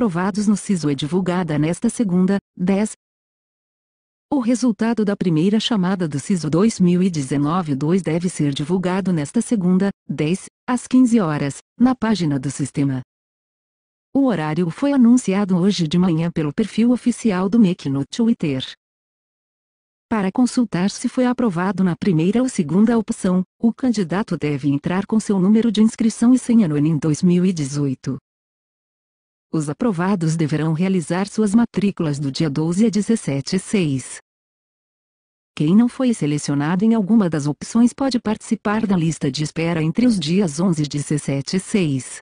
aprovados no SISU é divulgada nesta segunda, 10. O resultado da primeira chamada do SISU 2019-2 deve ser divulgado nesta segunda, 10, às 15 horas, na página do sistema. O horário foi anunciado hoje de manhã pelo perfil oficial do MEC no Twitter. Para consultar se foi aprovado na primeira ou segunda opção, o candidato deve entrar com seu número de inscrição e senha no Enem 2018. Os aprovados deverão realizar suas matrículas do dia 12 a 17 6. Quem não foi selecionado em alguma das opções pode participar da lista de espera entre os dias 11 e 17 6.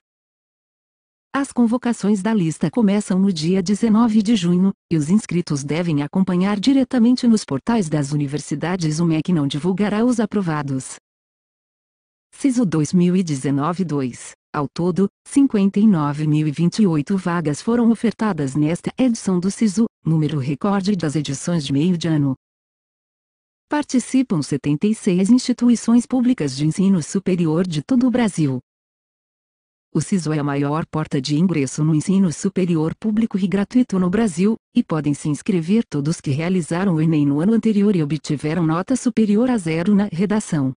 As convocações da lista começam no dia 19 de junho, e os inscritos devem acompanhar diretamente nos portais das universidades o MEC não divulgará os aprovados. CISO 2019-2 ao todo, 59.028 vagas foram ofertadas nesta edição do SISU, número recorde das edições de meio de ano. Participam 76 instituições públicas de ensino superior de todo o Brasil. O SISU é a maior porta de ingresso no ensino superior público e gratuito no Brasil, e podem se inscrever todos que realizaram o Enem no ano anterior e obtiveram nota superior a zero na redação.